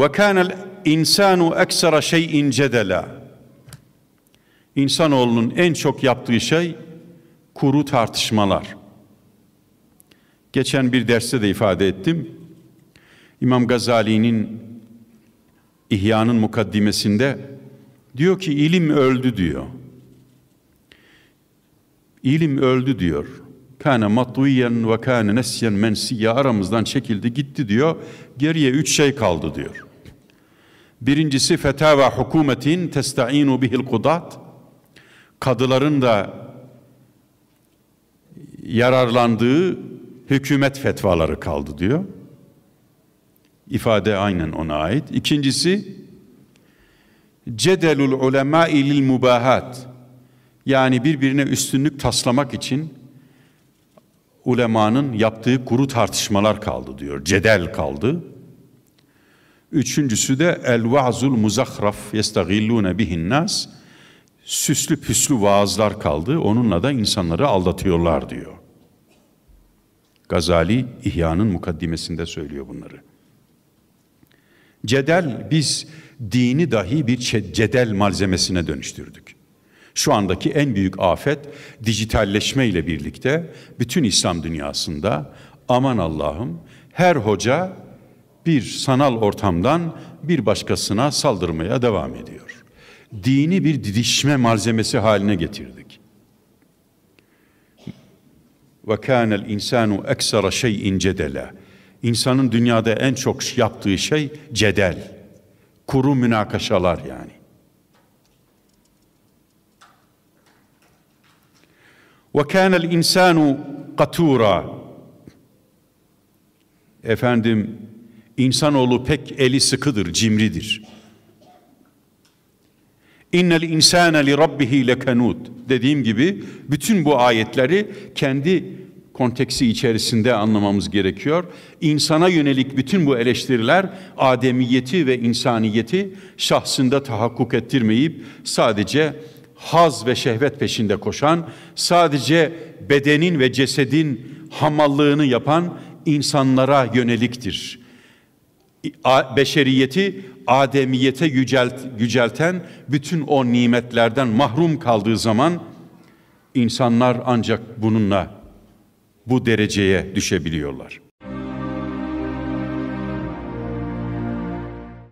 وَكَانَ الْاِنْسَانُ اَكْسَرَ شَيْءٍ جَدَلًا İnsanoğlunun en çok yaptığı şey kuru tartışmalar. Geçen bir derste de ifade ettim. İmam Gazali'nin İhya'nın mukaddimesinde diyor ki ilim öldü diyor. İlim öldü diyor. Kâne matviyen ve kâne nesyen mensiyye aramızdan çekildi gitti diyor. Geriye üç şey kaldı diyor. Birincisi fetava hukumetin testa'inu bihil kudat. Kadıların da yararlandığı hükümet fetvaları kaldı diyor. İfade aynen ona ait. İkincisi cedelul ulema ilil mubahat. Yani birbirine üstünlük taslamak için ulemanın yaptığı kuru tartışmalar kaldı diyor. Cedel kaldı. Üçüncüsü de el vaazul muzahraf yestagillune bihin nas. Süslü püslü vaazlar kaldı. Onunla da insanları aldatıyorlar diyor. Gazali İhya'nın mukaddimesinde söylüyor bunları. Cedel biz dini dahi bir cedel malzemesine dönüştürdük. Şu andaki en büyük afet dijitalleşme ile birlikte bütün İslam dünyasında aman Allah'ım her hoca bir sanal ortamdan bir başkasına saldırmaya devam ediyor. Dini bir didişme malzemesi haline getirdik. Ve kânel insanu eksara şeyin cedela. İnsanın dünyada en çok yaptığı şey cedel. Kuru münakaşalar yani. Ve kânel insanu katura. Efendim İnsanoğlu pek eli sıkıdır, cimridir. İnnel insane li rabbihi lekanut. Dediğim gibi bütün bu ayetleri kendi konteksi içerisinde anlamamız gerekiyor. İnsana yönelik bütün bu eleştiriler ademiyeti ve insaniyeti şahsında tahakkuk ettirmeyip sadece haz ve şehvet peşinde koşan, sadece bedenin ve cesedin hamallığını yapan insanlara yöneliktir beşeriyeti ademiyete yücelt, yücelten bütün o nimetlerden mahrum kaldığı zaman insanlar ancak bununla bu dereceye düşebiliyorlar.